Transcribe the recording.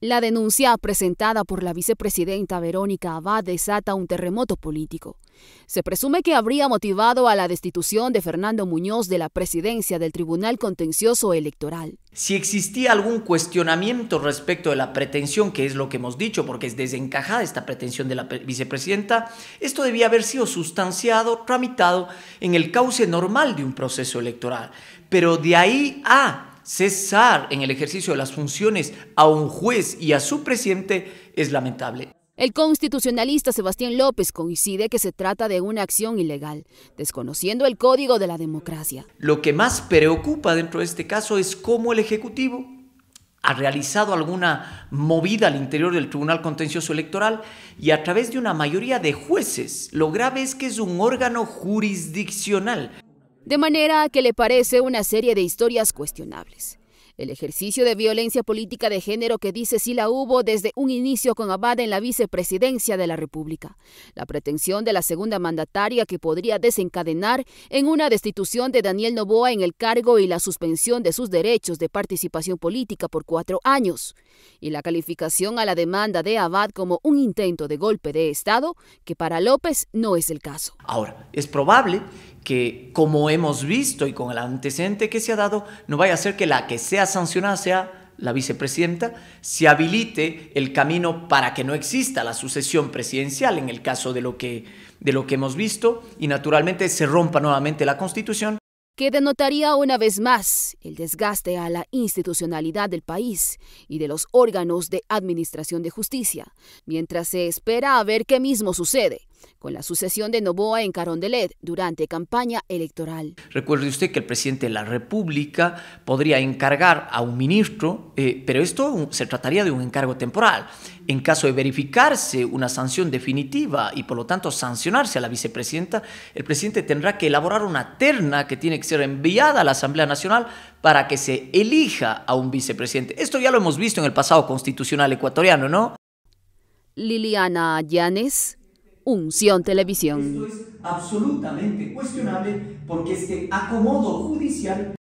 La denuncia presentada por la vicepresidenta Verónica Abad desata un terremoto político. Se presume que habría motivado a la destitución de Fernando Muñoz de la presidencia del Tribunal Contencioso Electoral. Si existía algún cuestionamiento respecto de la pretensión, que es lo que hemos dicho, porque es desencajada esta pretensión de la vicepresidenta, esto debía haber sido sustanciado, tramitado en el cauce normal de un proceso electoral. Pero de ahí a cesar en el ejercicio de las funciones a un juez y a su presidente es lamentable. El constitucionalista Sebastián López coincide que se trata de una acción ilegal, desconociendo el código de la democracia. Lo que más preocupa dentro de este caso es cómo el Ejecutivo ha realizado alguna movida al interior del Tribunal Contencioso Electoral y a través de una mayoría de jueces. Lo grave es que es un órgano jurisdiccional de manera que le parece una serie de historias cuestionables. El ejercicio de violencia política de género que dice si la hubo desde un inicio con Abad en la vicepresidencia de la República. La pretensión de la segunda mandataria que podría desencadenar en una destitución de Daniel Novoa en el cargo y la suspensión de sus derechos de participación política por cuatro años. Y la calificación a la demanda de Abad como un intento de golpe de Estado, que para López no es el caso. Ahora, es probable que, como hemos visto y con el antecedente que se ha dado, no vaya a ser que la que sea sancionada sea la vicepresidenta, se habilite el camino para que no exista la sucesión presidencial en el caso de lo que, de lo que hemos visto y naturalmente se rompa nuevamente la constitución que denotaría una vez más el desgaste a la institucionalidad del país y de los órganos de administración de justicia, mientras se espera a ver qué mismo sucede con la sucesión de Novoa en Carondelet durante campaña electoral. Recuerde usted que el presidente de la República podría encargar a un ministro, eh, pero esto se trataría de un encargo temporal. En caso de verificarse una sanción definitiva y por lo tanto sancionarse a la vicepresidenta, el presidente tendrá que elaborar una terna que tiene que ser enviada a la Asamblea Nacional para que se elija a un vicepresidente. Esto ya lo hemos visto en el pasado constitucional ecuatoriano, ¿no? Liliana Llanes, Unción Televisión. Esto es absolutamente cuestionable porque este acomodo judicial